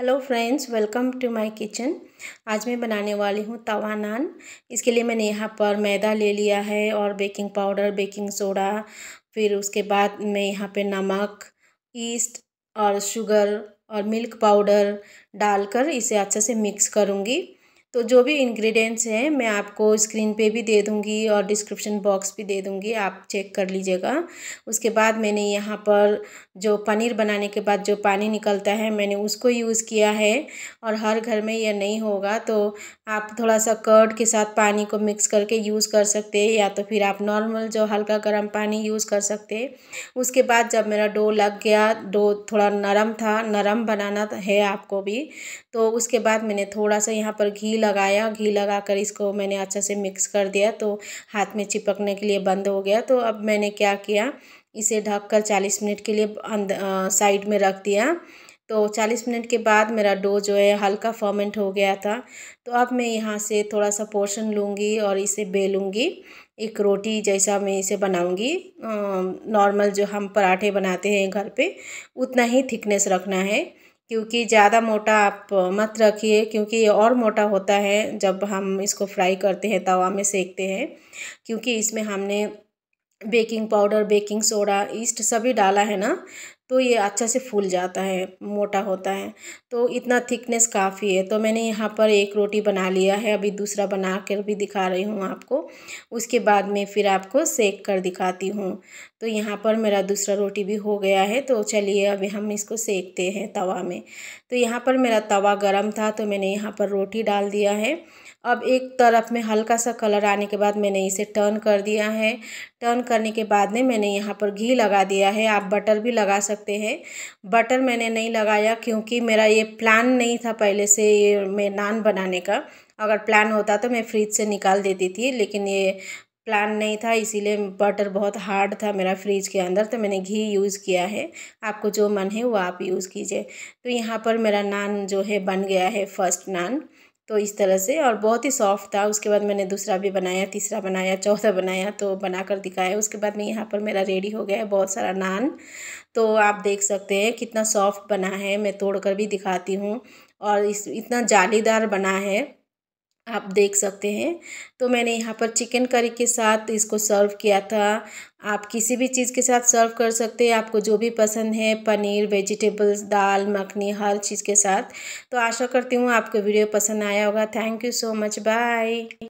hello friends welcome to my kitchen आज मैं बनाने वाली हूँ तवा नान इसके लिए मैंने यहाँ पर मैदा ले लिया है और बेकिंग पाउडर बेकिंग सोडा फिर उसके बाद मैं यहाँ पे नमक ईस्ट और शुगर और मिल्क पाउडर डालकर इसे अच्छे से मिक्स करूँगी तो जो भी इंग्रेडिएंट्स हैं मैं आपको स्क्रीन पे भी दे दूँगी और डिस्क्रिप्शन बॉक्स भी दे दूँगी आप चेक कर लीजिएगा उसके बाद मैंने यहाँ पर जो पनीर बनाने के बाद जो पानी निकलता है मैंने उसको यूज़ किया है और हर घर में यह नहीं होगा तो आप थोड़ा सा कर्ड के साथ पानी को मिक्स करके यूज़ कर सकते हैं या तो फिर आप नॉर्मल जो हल्का गर्म पानी यूज़ कर सकते उसके बाद जब मेरा डो लग गया डो थोड़ा नरम था नरम बनाना है आपको भी तो उसके बाद मैंने थोड़ा सा यहाँ पर घी लगाया घी लगा कर इसको मैंने अच्छे से मिक्स कर दिया तो हाथ में चिपकने के लिए बंद हो गया तो अब मैंने क्या किया इसे ढककर चालीस मिनट के लिए अंदर साइड में रख दिया तो चालीस मिनट के बाद मेरा डो जो है हल्का फर्मेंट हो गया था तो अब मैं यहाँ से थोड़ा सा पोर्शन लूँगी और इसे बेलूँगी एक रोटी जैसा मैं इसे बनाऊँगी नॉर्मल जो हम पराठे बनाते हैं घर पे उतना ही थिकनेस रखना है क्योंकि ज़्यादा मोटा आप मत रखिए क्योंकि ये और मोटा होता है जब हम इसको फ्राई करते हैं तवा में सेकते हैं क्योंकि इसमें हमने baking powder baking soda yeast सभी डाला है ना तो ये अच्छा से फूल जाता है मोटा होता है तो इतना थिकनेस काफ़ी है तो मैंने यहाँ पर एक रोटी बना लिया है अभी दूसरा बना कर भी दिखा रही हूँ आपको उसके बाद में फिर आपको सेक कर दिखाती हूँ तो यहाँ पर मेरा दूसरा रोटी भी हो गया है तो चलिए अभी हम इसको सेकते हैं तवा में तो यहाँ पर मेरा तवा गर्म था तो मैंने यहाँ पर रोटी डाल दिया है अब एक तरफ में हल्का सा कलर आने के बाद मैंने इसे टर्न कर दिया है टर्न करने के बाद में मैंने यहाँ पर घी लगा दिया है आप बटर भी लगा सकते सकते हैं बटर मैंने नहीं लगाया क्योंकि मेरा ये प्लान नहीं था पहले से ये मैं नान बनाने का अगर प्लान होता तो मैं फ्रिज से निकाल देती थी लेकिन ये प्लान नहीं था इसीलिए बटर बहुत हार्ड था मेरा फ्रिज के अंदर तो मैंने घी यूज़ किया है आपको जो मन है वो आप यूज़ कीजिए तो यहाँ पर मेरा नान जो है बन गया है फर्स्ट नान तो इस तरह से और बहुत ही सॉफ्ट था उसके बाद मैंने दूसरा भी बनाया तीसरा बनाया चौथा बनाया तो बना कर दिखाया उसके बाद में यहाँ पर मेरा रेडी हो गया है बहुत सारा नान तो आप देख सकते हैं कितना सॉफ्ट बना है मैं तोड़ कर भी दिखाती हूँ और इस इतना जालीदार बना है आप देख सकते हैं तो मैंने यहाँ पर चिकन करी के साथ इसको सर्व किया था आप किसी भी चीज़ के साथ सर्व कर सकते हैं आपको जो भी पसंद है पनीर वेजिटेबल्स दाल मखनी हर चीज़ के साथ तो आशा करती हूँ आपको वीडियो पसंद आया होगा thank you so much bye